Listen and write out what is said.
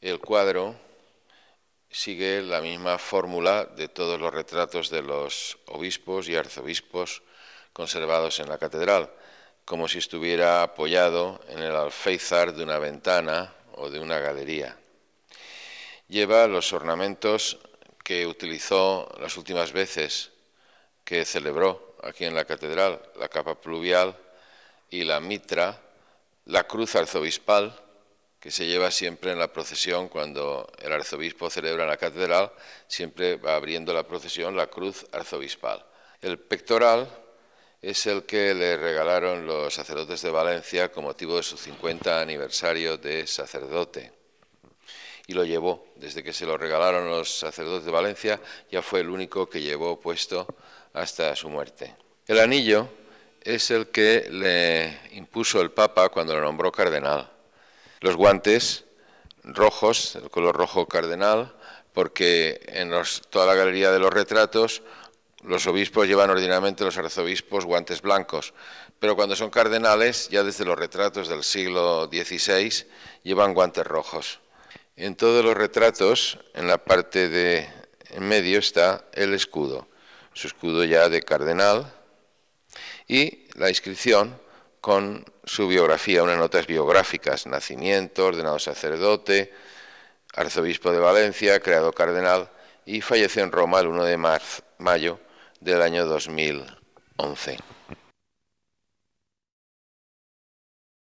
El cuadro sigue la misma fórmula de todos los retratos de los obispos y arzobispos conservados en la catedral, como si estuviera apoyado en el alféizar de una ventana o de una galería. Lleva los ornamentos que utilizó las últimas veces que celebró aquí en la catedral, la capa pluvial y la mitra, la cruz arzobispal, que se lleva siempre en la procesión cuando el arzobispo celebra en la catedral, siempre va abriendo la procesión la cruz arzobispal. El pectoral es el que le regalaron los sacerdotes de Valencia con motivo de su 50 aniversario de sacerdote. Y lo llevó, desde que se lo regalaron los sacerdotes de Valencia, ya fue el único que llevó puesto hasta su muerte. El anillo es el que le impuso el Papa cuando lo nombró cardenal los guantes rojos, el color rojo cardenal, porque en toda la galería de los retratos los obispos llevan ordinariamente, los arzobispos, guantes blancos, pero cuando son cardenales, ya desde los retratos del siglo XVI, llevan guantes rojos. En todos los retratos, en la parte de en medio está el escudo, su escudo ya de cardenal, y la inscripción con su biografía, unas notas biográficas, nacimiento, ordenado sacerdote, arzobispo de Valencia, creado cardenal y falleció en Roma el 1 de mayo del año 2011.